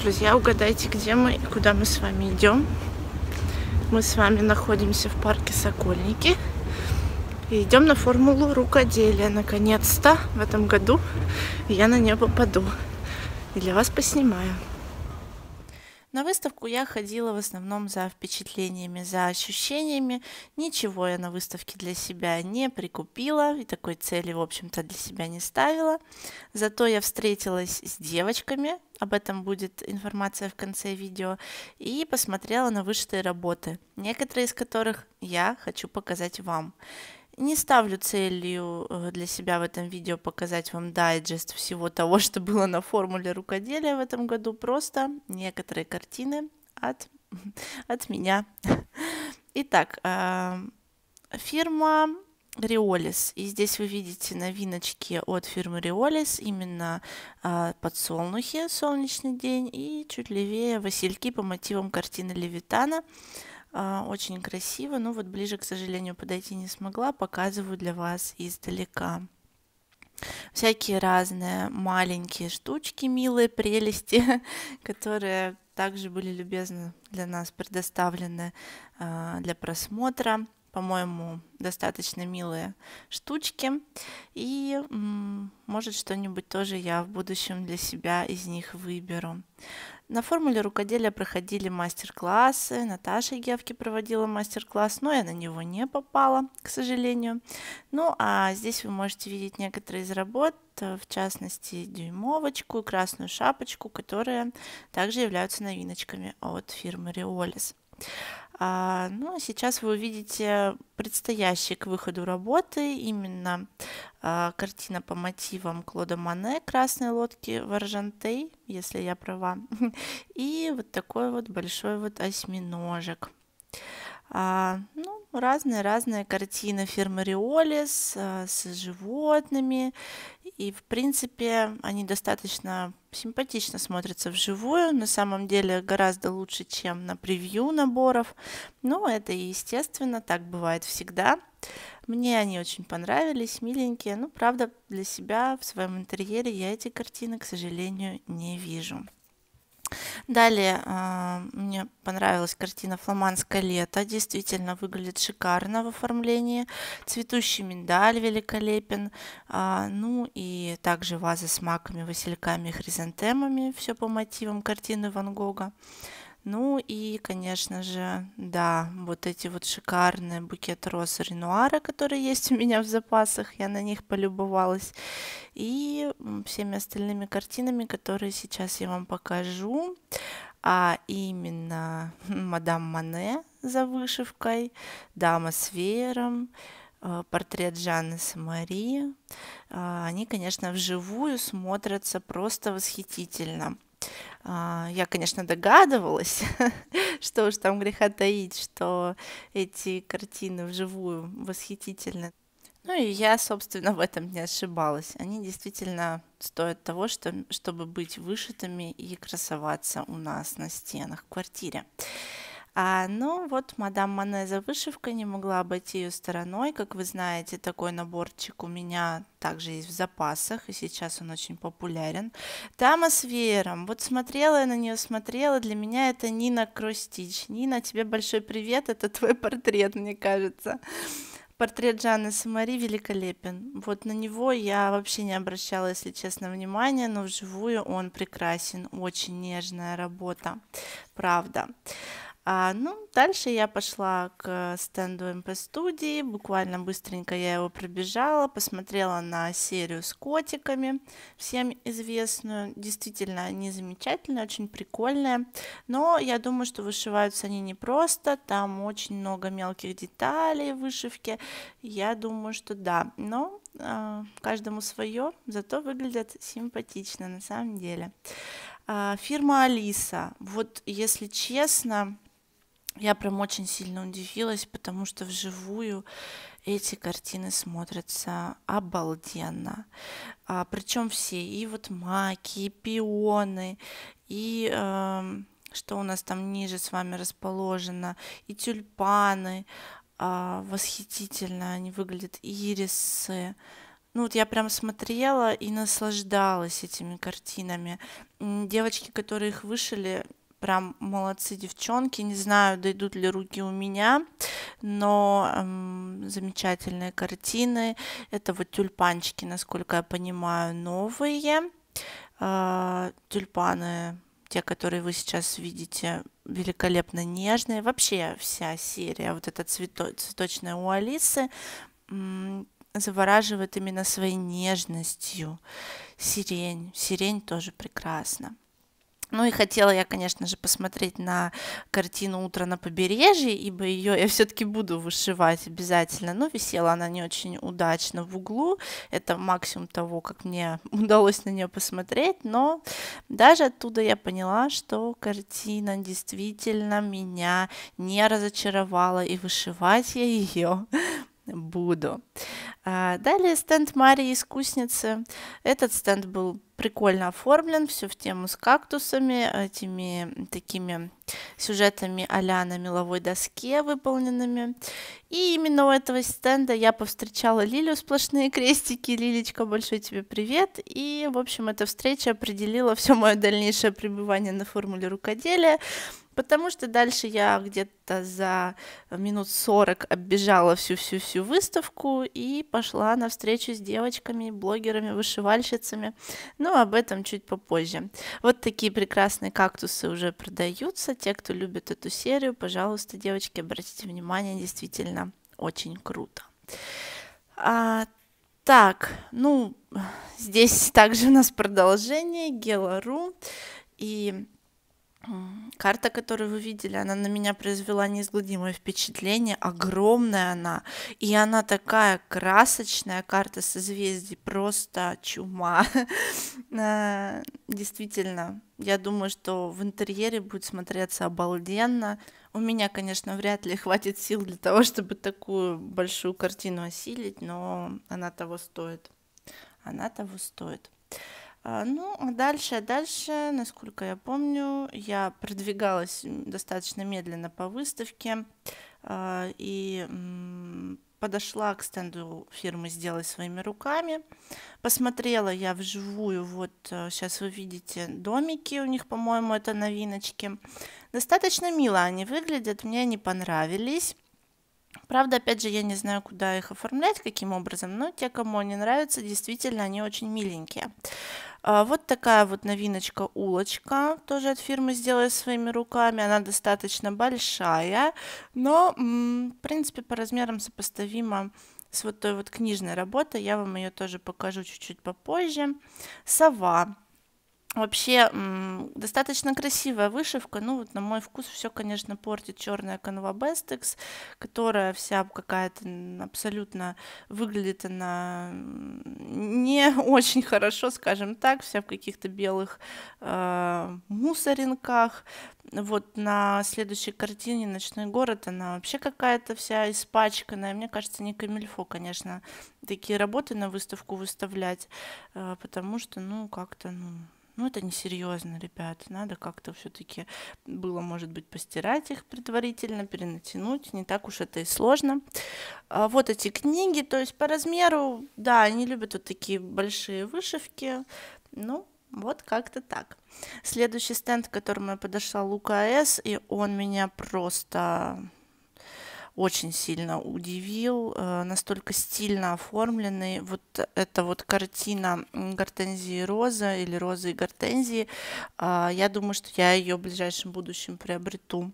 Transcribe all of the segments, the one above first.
Друзья, угадайте, где мы и куда мы с вами идем. Мы с вами находимся в парке Сокольники. И идем на формулу рукоделия. Наконец-то в этом году я на нее попаду. И для вас поснимаю. На выставку я ходила в основном за впечатлениями, за ощущениями. Ничего я на выставке для себя не прикупила и такой цели, в общем-то, для себя не ставила. Зато я встретилась с девочками, об этом будет информация в конце видео, и посмотрела на вышитые работы, некоторые из которых я хочу показать вам. Не ставлю целью э, для себя в этом видео показать вам дайджест всего того, что было на формуле рукоделия в этом году, просто некоторые картины от, от меня. Итак, э, фирма Риолис. И здесь вы видите новиночки от фирмы Риолис, именно э, подсолнухи, солнечный день, и чуть левее васильки по мотивам картины Левитана. А, очень красиво, но вот ближе, к сожалению, подойти не смогла, показываю для вас издалека. Всякие разные маленькие штучки, милые прелести, которые также были любезно для нас предоставлены а, для просмотра. По-моему, достаточно милые штучки. И, может, что-нибудь тоже я в будущем для себя из них выберу. На формуле рукоделия проходили мастер-классы, Наташа Гевки проводила мастер-класс, но я на него не попала, к сожалению. Ну а здесь вы можете видеть некоторые из работ, э, в частности дюймовочку и красную шапочку, которые также являются новиночками от фирмы Риолис. А, ну, а сейчас вы увидите предстоящий к выходу работы, именно а, картина по мотивам Клода Мане «Красные лодки в Аржантей», если я права, и вот такой вот большой вот осьминожек – а, ну, разные-разные картины фирмы Риолис а, с животными. И, в принципе, они достаточно симпатично смотрятся вживую. На самом деле гораздо лучше, чем на превью наборов. Но это естественно, так бывает всегда. Мне они очень понравились, миленькие. Ну, правда, для себя в своем интерьере я эти картины, к сожалению, не вижу. Далее а, мне понравилась картина «Фламандское лето». Действительно выглядит шикарно в оформлении. Цветущий миндаль великолепен. А, ну и также вазы с маками, васильками и хризантемами. Все по мотивам картины Ван Гога. Ну и, конечно же, да, вот эти вот шикарные букет роз Ренуара, которые есть у меня в запасах, я на них полюбовалась, и всеми остальными картинами, которые сейчас я вам покажу, а именно «Мадам Мане» за вышивкой, «Дама с веером», э, портрет Жанны Марии. А, они, конечно, вживую смотрятся просто восхитительно. А, я, конечно, догадывалась, что уж там греха таить, что эти картины вживую восхитительны. Ну и я, собственно, в этом не ошибалась. Они действительно стоят того, что, чтобы быть вышитыми и красоваться у нас на стенах в квартире. А, ну вот, мадам Мане за вышивка не могла обойти ее стороной. Как вы знаете, такой наборчик у меня также есть в запасах, и сейчас он очень популярен. Тама с веером. Вот смотрела я на нее, смотрела. Для меня это Нина Крустич. Нина, тебе большой привет. Это твой портрет, мне кажется. Портрет Жанны Самари великолепен. Вот на него я вообще не обращала, если честно, внимания, но вживую он прекрасен. Очень нежная работа, правда. А, ну, дальше я пошла к стенду МП-студии, буквально быстренько я его пробежала, посмотрела на серию с котиками, всем известную, действительно, они замечательные, очень прикольные, но я думаю, что вышиваются они не просто, там очень много мелких деталей в вышивке, я думаю, что да, но э, каждому свое, зато выглядят симпатично на самом деле. А, фирма Алиса. Вот, если честно, я прям очень сильно удивилась, потому что вживую эти картины смотрятся обалденно. А, причем все, и вот маки, и пионы, и э, что у нас там ниже с вами расположено, и тюльпаны, э, восхитительно они выглядят, ирисы. Ну вот я прям смотрела и наслаждалась этими картинами. Девочки, которые их вышили, Прям молодцы девчонки. Не знаю, дойдут ли руки у меня, но эм, замечательные картины. Это вот тюльпанчики, насколько я понимаю, новые. Э, тюльпаны, те, которые вы сейчас видите, великолепно нежные. Вообще вся серия, вот эта цвето цветочная у Алисы, завораживает именно своей нежностью. Сирень. Сирень тоже прекрасна. Ну и хотела я, конечно же, посмотреть на картину «Утро на побережье», ибо ее я все-таки буду вышивать обязательно, но ну, висела она не очень удачно в углу, это максимум того, как мне удалось на нее посмотреть, но даже оттуда я поняла, что картина действительно меня не разочаровала, и вышивать я ее буду. А, далее стенд Марии Искусницы. Этот стенд был прикольно оформлен, все в тему с кактусами, этими а, такими сюжетами а на меловой доске выполненными. И именно у этого стенда я повстречала Лилю сплошные крестики. Лилечка, большой тебе привет. И, в общем, эта встреча определила все мое дальнейшее пребывание на формуле рукоделия. Потому что дальше я где-то за э, минут 40 оббежала всю-всю-всю выставку и пошла на встречу с девочками, блогерами, вышивальщицами. Но об этом чуть попозже. Вот такие прекрасные кактусы уже продаются. Те, кто любит эту серию, пожалуйста, девочки, обратите внимание, действительно очень круто. А, так, ну, здесь также у нас продолжение, Гелару. И Карта, которую вы видели, она на меня произвела неизгладимое впечатление, огромная она, и она такая красочная карта созвездий, просто чума. Э, действительно, я думаю, что в интерьере будет смотреться обалденно. У меня, конечно, вряд ли хватит сил для того, чтобы такую большую картину осилить, но она того стоит. Она того стоит. А, ну, а дальше, дальше, насколько я помню, я продвигалась достаточно медленно по выставке а, и подошла к стенду фирмы «Сделай своими руками». Посмотрела я вживую, вот сейчас а, вы видите домики, у них, по-моему, это новиночки. Достаточно мило они выглядят, мне они понравились. Правда, опять же, я не знаю, куда их оформлять, каким образом, но те, кому они нравятся, действительно, они очень миленькие. А, вот такая вот новиночка улочка, тоже от фирмы сделаю своими руками. Она достаточно большая, но, в принципе, по размерам сопоставима с вот той вот книжной работой. Я вам ее тоже покажу чуть-чуть попозже. Сова. Вообще достаточно красивая вышивка, ну вот на мой вкус все, конечно, портит черная канва Бестекс, которая вся какая-то абсолютно выглядит она не очень хорошо, скажем так, вся в каких-то белых э, мусоринках. Вот на следующей картине «Ночной город» она вообще какая-то вся испачканная, мне кажется, не камильфо, конечно, такие работы на выставку выставлять, э, потому что, ну, как-то, ну, ну, это несерьезно, ребят. Надо как-то все-таки было, может быть, постирать их предварительно, перенатянуть. Не так уж это и сложно. А вот эти книги, то есть по размеру, да, они любят вот такие большие вышивки. Ну, вот как-то так. Следующий стенд, к которому я подошла, Лука С, и он меня просто очень сильно удивил, э, настолько стильно оформленный. Вот эта вот картина гортензии и роза или розы и гортензии, а, я думаю, что я ее в ближайшем будущем приобрету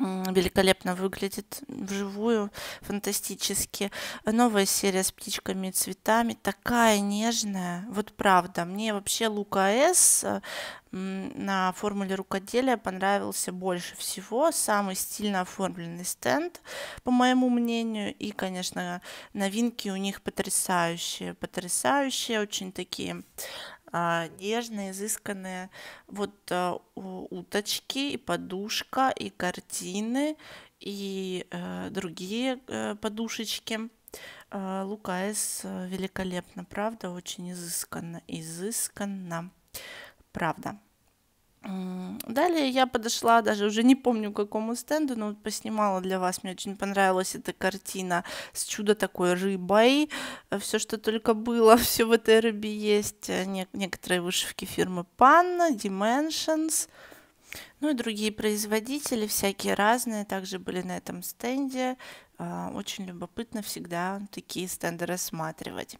великолепно выглядит вживую, фантастически. Новая серия с птичками и цветами, такая нежная, вот правда. Мне вообще Лука С э, на формуле рукоделия понравился больше всего. Самый стильно оформленный стенд, по моему мнению. И, конечно, новинки у них потрясающие, потрясающие, очень такие а, нежные, изысканные вот а, уточки и подушка, и картины, и э, другие э, подушечки. А, Лукаэс э, великолепно, правда, очень изысканно, изысканно, правда. Далее я подошла, даже уже не помню к какому стенду, но поснимала для вас, мне очень понравилась эта картина с чудо такой рыбой, э, все, что только было, все в этой рыбе есть, э, некоторые вышивки фирмы Panna, Dimensions, ну и другие производители, всякие разные, также были на этом стенде. А, очень любопытно всегда такие стенды рассматривать.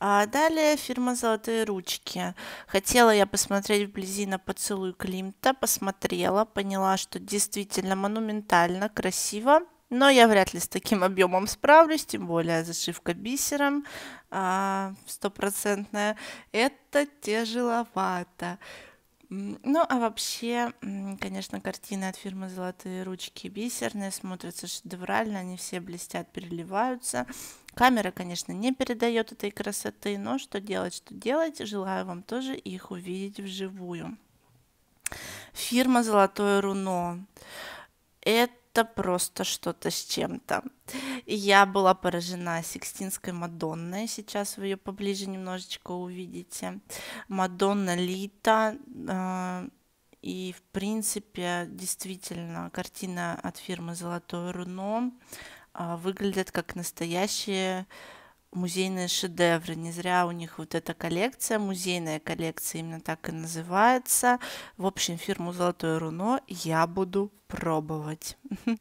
А далее фирма «Золотые ручки». Хотела я посмотреть вблизи на поцелуй Климта, посмотрела, поняла, что действительно монументально, красиво. Но я вряд ли с таким объемом справлюсь, тем более зашивка бисером а, стопроцентная. Это тяжеловато. Ну, а вообще, конечно, картины от фирмы «Золотые ручки» бисерные, смотрятся шедеврально, они все блестят, переливаются. Камера, конечно, не передает этой красоты, но что делать, что делать. Желаю вам тоже их увидеть вживую. Фирма «Золотое руно». Это это просто что-то с чем-то. Я была поражена Сикстинской Мадонной, сейчас вы ее поближе немножечко увидите. Мадонна Лита, э, и в принципе действительно картина от фирмы «Золотое руно» а, выглядит как настоящая музейные шедевры. Не зря у них вот эта коллекция, музейная коллекция именно так и называется. В общем, фирму «Золотое руно» я буду пробовать.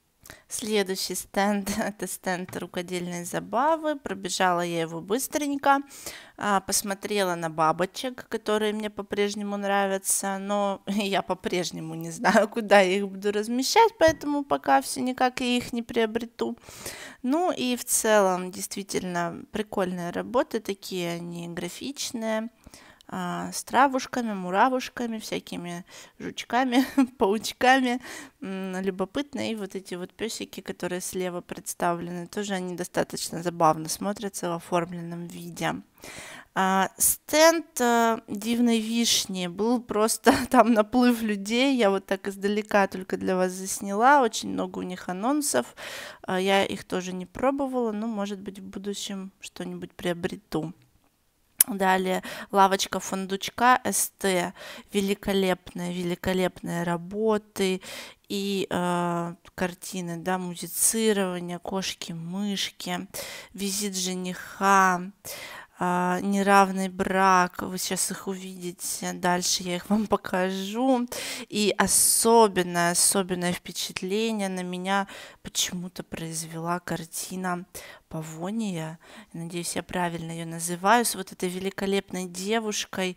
Следующий стенд – это стенд рукодельной забавы. Пробежала я его быстренько, а, посмотрела на бабочек, которые мне по-прежнему нравятся, но я по-прежнему не знаю, куда я их буду размещать, поэтому пока все никак я их не приобрету. Ну и в целом действительно прикольные работы, такие они графичные – а, с травушками, муравушками, всякими жучками, паучками. любопытные. И вот эти вот песики, которые слева представлены, тоже они достаточно забавно смотрятся в оформленном виде. А, стенд а, «Дивной вишни» был просто там наплыв людей, я вот так издалека только для вас засняла, очень много у них анонсов, а, я их тоже не пробовала, но, может быть, в будущем что-нибудь приобрету. Далее лавочка фундучка СТ. Великолепные, великолепные работы и э, картины, да, музицирование, кошки-мышки, визит жениха, а, неравный брак. Вы сейчас их увидите, э, дальше я их вам покажу. И особенное, особенное впечатление на меня почему-то произвела картина Павония. Надеюсь, я правильно ее называю, с вот этой великолепной девушкой.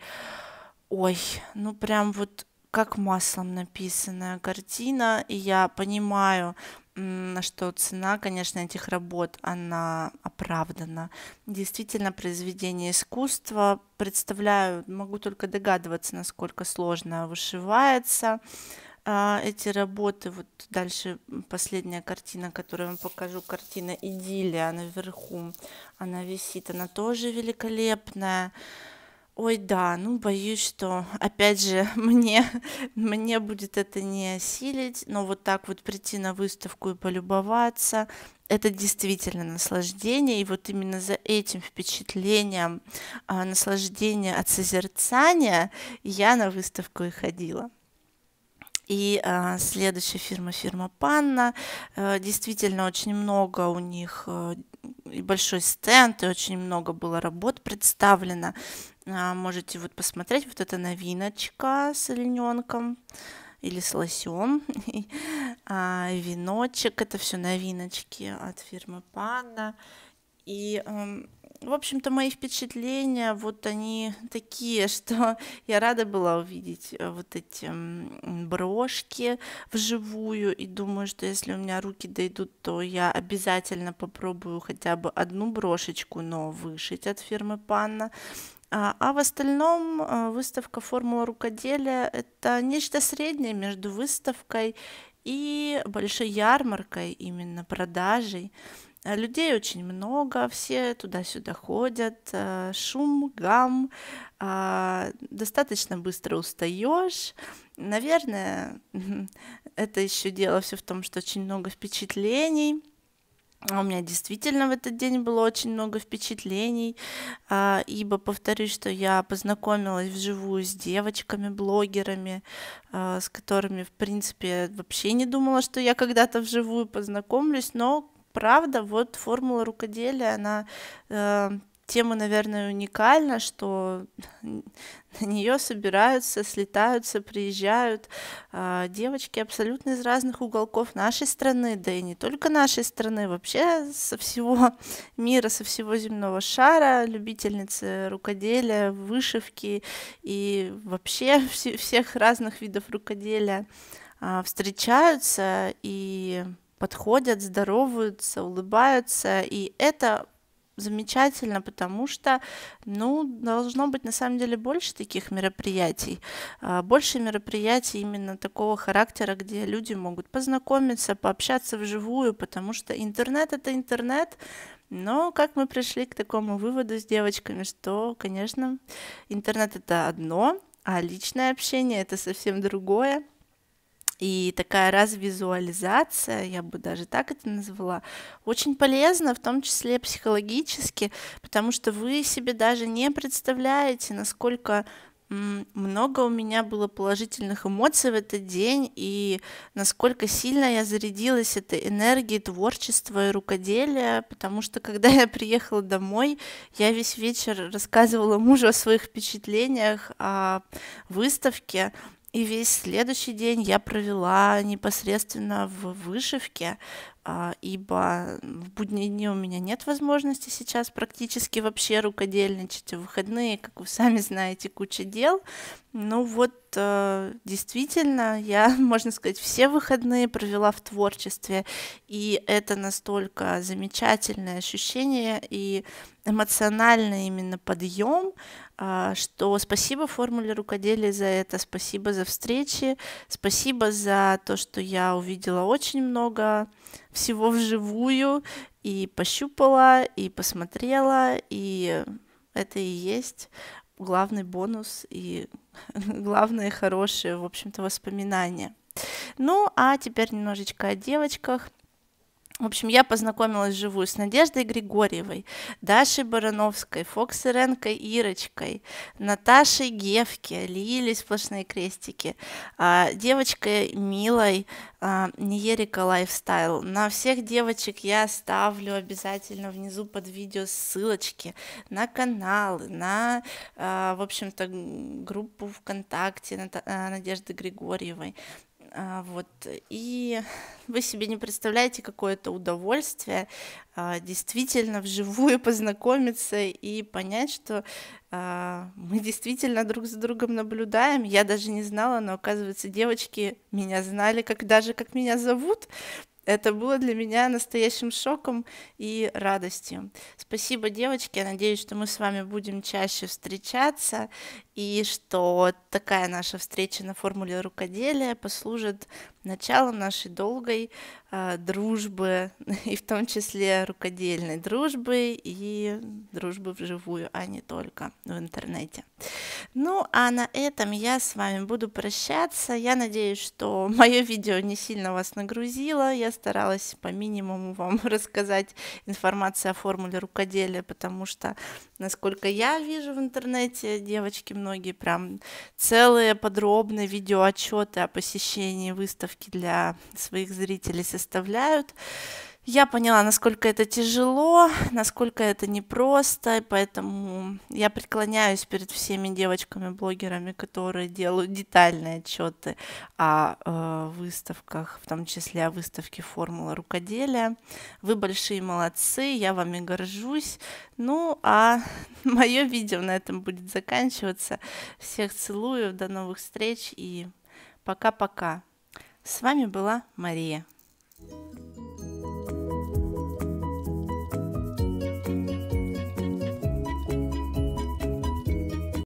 Ой, ну прям вот как маслом написанная картина, и я понимаю, на что цена, конечно, этих работ, она оправдана. Действительно, произведение искусства, представляю, могу только догадываться, насколько сложно вышивается. А, эти работы, вот дальше последняя картина, которую я вам покажу, картина «Идиллия» наверху, она висит, она тоже великолепная. Ой, да, ну боюсь, что, опять же, мне, мне будет это не осилить, но вот так вот прийти на выставку и полюбоваться, это действительно наслаждение, и вот именно за этим впечатлением а, наслаждения от созерцания я на выставку и ходила. И э, следующая фирма, фирма Панна. Э, действительно, очень много у них э, и большой стенд, и очень много было работ представлено. А, можете вот посмотреть, вот эта новиночка с олененком или с лосем. а, веночек, это все новиночки от фирмы Панна. И, эм, в общем-то, мои впечатления, вот они такие, что я рада была увидеть э, вот эти брошки вживую. И думаю, что если у меня руки дойдут, то я обязательно попробую хотя бы одну брошечку, но вышить от фирмы Панна. А, а в остальном а, выставка «Формула рукоделия» — это нечто среднее между выставкой и большой ярмаркой, именно продажей. А, людей очень много, все туда-сюда ходят, шум, гам, достаточно быстро устаешь. Наверное, это еще дело все в том, что очень много впечатлений — а у меня действительно в этот день было очень много впечатлений, а, ибо, повторюсь, что я познакомилась вживую с девочками-блогерами, а, с которыми, в принципе, вообще не думала, что я когда-то вживую познакомлюсь, но правда, вот формула рукоделия, она э, тема, наверное, уникальна, что на нее собираются, слетаются, приезжают э, девочки абсолютно из разных уголков нашей страны, да и не только нашей страны, вообще со всего мира, со всего земного шара, любительницы рукоделия, вышивки и вообще вс- всех разных видов рукоделия э, встречаются и подходят, здороваются, улыбаются, и это замечательно, потому что, ну, должно быть на самом деле больше таких мероприятий, а, больше мероприятий именно такого характера, где люди могут познакомиться, пообщаться вживую, потому что интернет это интернет, но как мы пришли к такому выводу с девочками, что, конечно, интернет это одно, а личное общение это совсем другое. И такая развизуализация, я бы даже так это назвала, очень полезна, в том числе психологически, потому что вы себе даже не представляете, насколько много у меня было положительных эмоций в этот день, и насколько сильно я зарядилась этой энергией творчества и рукоделия, потому что когда я приехала домой, я весь вечер рассказывала мужу о своих впечатлениях, о выставке, и весь следующий день я провела непосредственно в вышивке, а, ибо в будние дни у меня нет возможности сейчас практически вообще рукодельничать, а в выходные, как вы сами знаете, куча дел. Ну вот, э, действительно, я, можно сказать, все выходные провела в творчестве, и это настолько замечательное ощущение и эмоциональный именно подъем, а, что спасибо формуле рукоделия за это, спасибо за встречи, спасибо за то, что я увидела очень много всего вживую, и пощупала, и посмотрела, и это и есть главный бонус и главное хорошее, в общем-то, воспоминание. Ну, а теперь немножечко о девочках. В общем, я познакомилась живую с Надеждой Григорьевой, Дашей Барановской, Фокс Иренкой Ирочкой, Наташей Гевке, Лилей Сплошные Крестики, а, девочкой Милой, а, Ниерика Лайфстайл. На всех девочек я ставлю обязательно внизу под видео ссылочки на каналы, на, а, в общем-то, группу ВКонтакте э, Надежды Григорьевой, а, вот. И вы себе не представляете какое-то удовольствие а, действительно вживую познакомиться и понять, что а, мы действительно друг за другом наблюдаем. Я даже не знала, но оказывается, девочки меня знали, как даже как меня зовут. Это было для меня настоящим шоком и радостью. Спасибо, девочки. Я надеюсь, что мы с вами будем чаще встречаться и что такая наша встреча на формуле рукоделия послужит началом нашей долгой э, дружбы, и в том числе рукодельной дружбы и дружбы вживую, а не только в интернете. Ну, а на этом я с вами буду прощаться. Я надеюсь, что мое видео не сильно вас нагрузило. Я старалась по минимуму вам рассказать информацию о формуле рукоделия, потому что, насколько я вижу в интернете, девочки многие прям целые подробные видеоотчеты о посещении выставки для своих зрителей составляют. Я поняла, насколько это тяжело, насколько это непросто, и поэтому я преклоняюсь перед всеми девочками-блогерами, которые делают детальные отчеты о э, выставках, в том числе о выставке «Формула рукоделия». Вы большие молодцы, я вами горжусь. Ну, а мое видео на этом будет заканчиваться. Всех целую, до новых встреч и пока-пока. С вами была Мария.